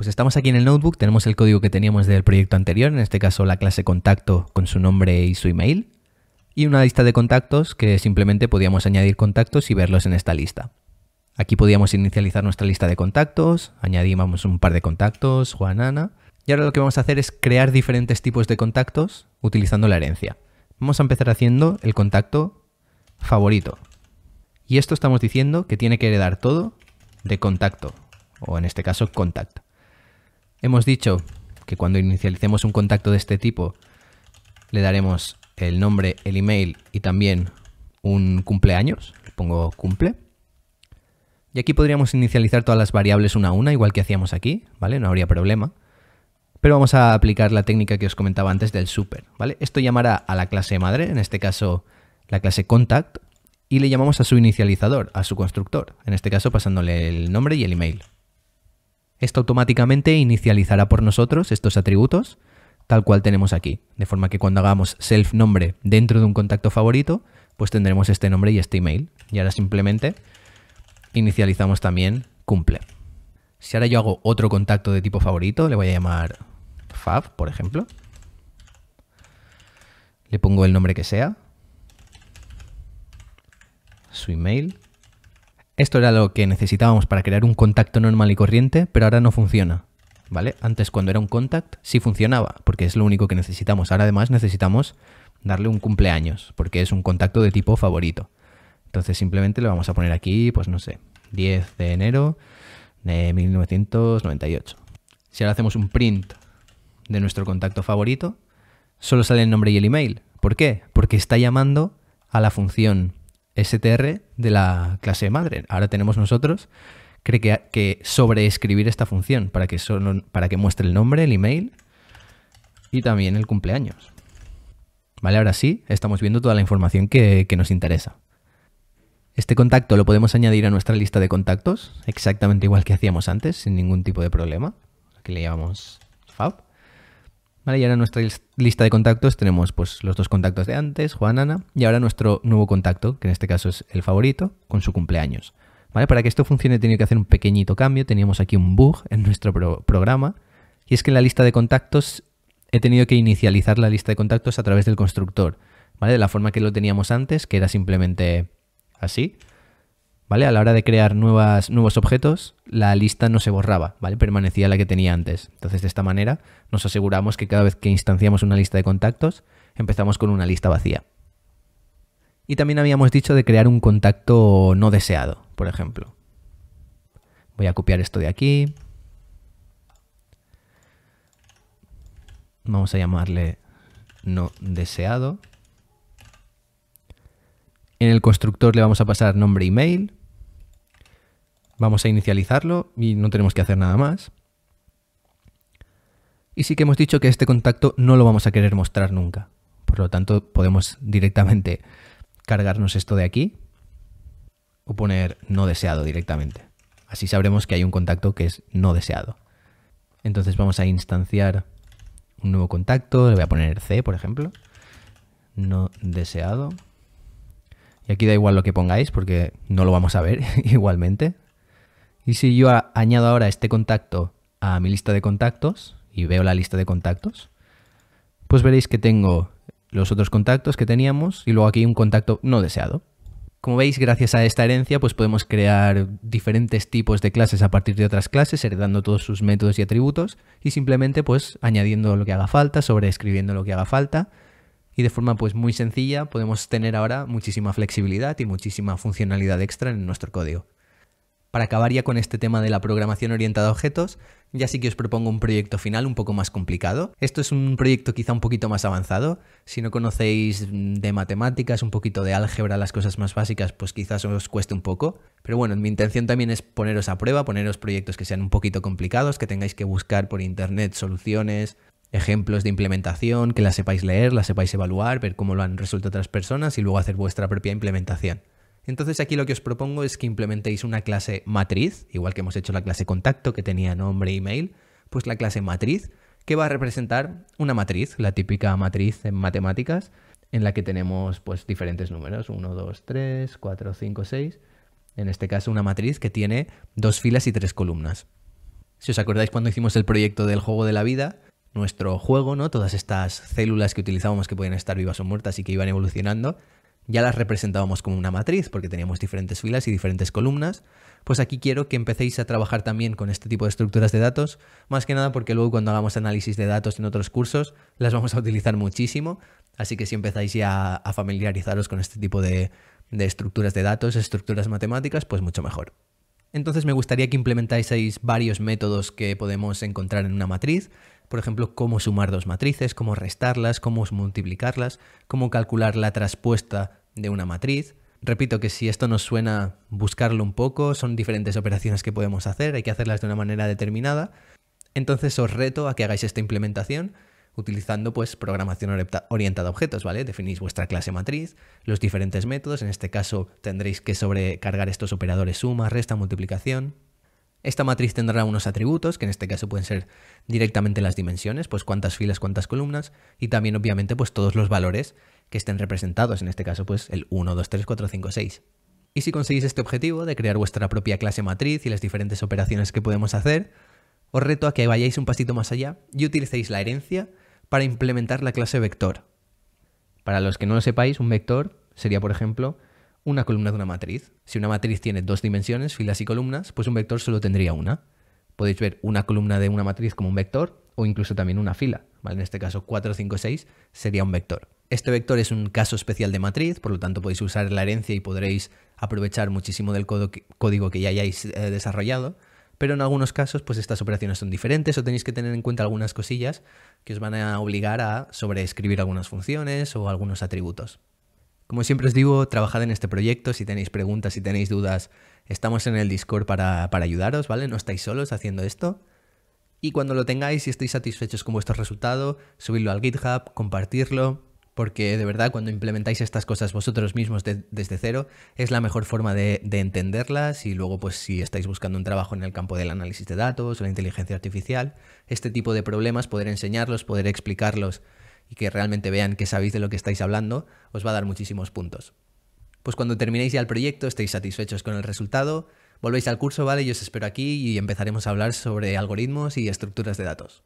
Pues estamos aquí en el notebook, tenemos el código que teníamos del proyecto anterior, en este caso la clase contacto con su nombre y su email, y una lista de contactos que simplemente podíamos añadir contactos y verlos en esta lista. Aquí podíamos inicializar nuestra lista de contactos, añadimos un par de contactos, Juan, Ana, y ahora lo que vamos a hacer es crear diferentes tipos de contactos utilizando la herencia. Vamos a empezar haciendo el contacto favorito. Y esto estamos diciendo que tiene que heredar todo de contacto, o en este caso contacto. Hemos dicho que cuando inicialicemos un contacto de este tipo, le daremos el nombre, el email y también un cumpleaños. Le pongo cumple. Y aquí podríamos inicializar todas las variables una a una, igual que hacíamos aquí, ¿vale? No habría problema. Pero vamos a aplicar la técnica que os comentaba antes del super, ¿vale? Esto llamará a la clase madre, en este caso la clase contact, y le llamamos a su inicializador, a su constructor, en este caso pasándole el nombre y el email. Esto automáticamente inicializará por nosotros estos atributos, tal cual tenemos aquí. De forma que cuando hagamos self nombre dentro de un contacto favorito, pues tendremos este nombre y este email. Y ahora simplemente inicializamos también cumple. Si ahora yo hago otro contacto de tipo favorito, le voy a llamar Fab, por ejemplo. Le pongo el nombre que sea. Su email. Esto era lo que necesitábamos para crear un contacto normal y corriente, pero ahora no funciona. ¿Vale? Antes cuando era un contact sí funcionaba, porque es lo único que necesitamos. Ahora además necesitamos darle un cumpleaños, porque es un contacto de tipo favorito. Entonces simplemente le vamos a poner aquí, pues no sé, 10 de enero de 1998. Si ahora hacemos un print de nuestro contacto favorito, solo sale el nombre y el email. ¿Por qué? Porque está llamando a la función str de la clase madre. Ahora tenemos nosotros cree que, que sobreescribir esta función para que, para que muestre el nombre, el email y también el cumpleaños. Vale, ahora sí, estamos viendo toda la información que, que nos interesa. Este contacto lo podemos añadir a nuestra lista de contactos, exactamente igual que hacíamos antes, sin ningún tipo de problema. Aquí le llamamos fab. Y ahora nuestra lista de contactos tenemos pues, los dos contactos de antes, Juan Ana, y ahora nuestro nuevo contacto, que en este caso es el favorito, con su cumpleaños. ¿Vale? Para que esto funcione he tenido que hacer un pequeñito cambio, teníamos aquí un bug en nuestro programa, y es que en la lista de contactos he tenido que inicializar la lista de contactos a través del constructor, De la forma que lo teníamos antes, que era simplemente así. ¿vale? A la hora de crear nuevos objetos, la lista no se borraba, ¿vale? Permanecía la que tenía antes. Entonces, de esta manera, nos aseguramos que cada vez que instanciamos una lista de contactos, empezamos con una lista vacía. Y también habíamos dicho de crear un contacto no deseado, por ejemplo. Voy a copiar esto de aquí. Vamos a llamarle no deseado. En el constructor le vamos a pasar nombre email. Vamos a inicializarlo y no tenemos que hacer nada más. Y sí que hemos dicho que este contacto no lo vamos a querer mostrar nunca. Por lo tanto, podemos directamente cargarnos esto de aquí o poner no deseado directamente. Así sabremos que hay un contacto que es no deseado. Entonces vamos a instanciar un nuevo contacto, le voy a poner C, por ejemplo, no deseado. Y aquí da igual lo que pongáis porque no lo vamos a ver igualmente, y si yo añado ahora este contacto a mi lista de contactos y veo la lista de contactos, pues veréis que tengo los otros contactos que teníamos y luego aquí un contacto no deseado. Como veis, gracias a esta herencia, pues podemos crear diferentes tipos de clases a partir de otras clases, heredando todos sus métodos y atributos y simplemente pues añadiendo lo que haga falta, sobreescribiendo lo que haga falta y de forma pues muy sencilla podemos tener ahora muchísima flexibilidad y muchísima funcionalidad extra en nuestro código. Para acabar ya con este tema de la programación orientada a objetos, ya sí que os propongo un proyecto final un poco más complicado. Esto es un proyecto quizá un poquito más avanzado. Si no conocéis mm, de matemáticas, un poquito de álgebra, las cosas más básicas, pues quizás os cueste un poco. Pero bueno, mi intención también es poneros a prueba, poneros proyectos que sean un poquito complicados, que tengáis que buscar por internet soluciones, ejemplos de implementación, que la sepáis leer, la sepáis evaluar, ver cómo lo han resuelto otras personas y luego hacer vuestra propia implementación. Entonces aquí lo que os propongo es que implementéis una clase matriz, igual que hemos hecho la clase contacto que tenía nombre, email, pues la clase matriz que va a representar una matriz, la típica matriz en matemáticas, en la que tenemos pues diferentes números, 1, 2, 3, 4, 5, 6. En este caso una matriz que tiene dos filas y tres columnas. Si os acordáis cuando hicimos el proyecto del juego de la vida, nuestro juego, ¿no? Todas estas células que utilizábamos que podían estar vivas o muertas y que iban evolucionando, ya las representábamos como una matriz porque teníamos diferentes filas y diferentes columnas, pues aquí quiero que empecéis a trabajar también con este tipo de estructuras de datos, más que nada porque luego cuando hagamos análisis de datos en otros cursos las vamos a utilizar muchísimo, así que si empezáis ya a familiarizaros con este tipo de, de estructuras de datos, estructuras matemáticas, pues mucho mejor. Entonces me gustaría que implementáis varios métodos que podemos encontrar en una matriz, por ejemplo, cómo sumar dos matrices, cómo restarlas, cómo multiplicarlas, cómo calcular la traspuesta de una matriz. Repito que si esto nos suena, buscarlo un poco, son diferentes operaciones que podemos hacer, hay que hacerlas de una manera determinada. Entonces os reto a que hagáis esta implementación utilizando pues programación orientada a objetos, ¿vale? Definís vuestra clase matriz, los diferentes métodos, en este caso tendréis que sobrecargar estos operadores suma, resta, multiplicación, esta matriz tendrá unos atributos, que en este caso pueden ser directamente las dimensiones, pues cuántas filas, cuántas columnas, y también obviamente pues todos los valores que estén representados, en este caso pues el 1, 2, 3, 4, 5, 6. Y si conseguís este objetivo de crear vuestra propia clase matriz y las diferentes operaciones que podemos hacer, os reto a que vayáis un pasito más allá y utilicéis la herencia para implementar la clase vector. Para los que no lo sepáis, un vector sería, por ejemplo, una columna de una matriz. Si una matriz tiene dos dimensiones, filas y columnas, pues un vector solo tendría una. Podéis ver una columna de una matriz como un vector o incluso también una fila. En este caso 4, 5, 6 sería un vector. Este vector es un caso especial de matriz, por lo tanto podéis usar la herencia y podréis aprovechar muchísimo del código que ya hayáis eh, desarrollado pero en algunos casos pues estas operaciones son diferentes o tenéis que tener en cuenta algunas cosillas que os van a obligar a sobreescribir algunas funciones o algunos atributos. Como siempre os digo, trabajad en este proyecto, si tenéis preguntas, si tenéis dudas, estamos en el Discord para, ayudaros, ¿vale? No estáis solos haciendo esto. Y cuando lo tengáis, y estéis satisfechos con vuestro resultado, subidlo al GitHub, compartirlo, porque de verdad cuando implementáis estas cosas vosotros mismos desde cero es la mejor forma de, de, entenderlas y luego pues si estáis buscando un trabajo en el campo del análisis de datos o la inteligencia artificial, este tipo de problemas poder enseñarlos, poder explicarlos y que realmente vean que sabéis de lo que estáis hablando, os va a dar muchísimos puntos. Pues cuando terminéis ya el proyecto, estéis satisfechos con el resultado, volvéis al curso, ¿vale? Yo os espero aquí y empezaremos a hablar sobre algoritmos y estructuras de datos.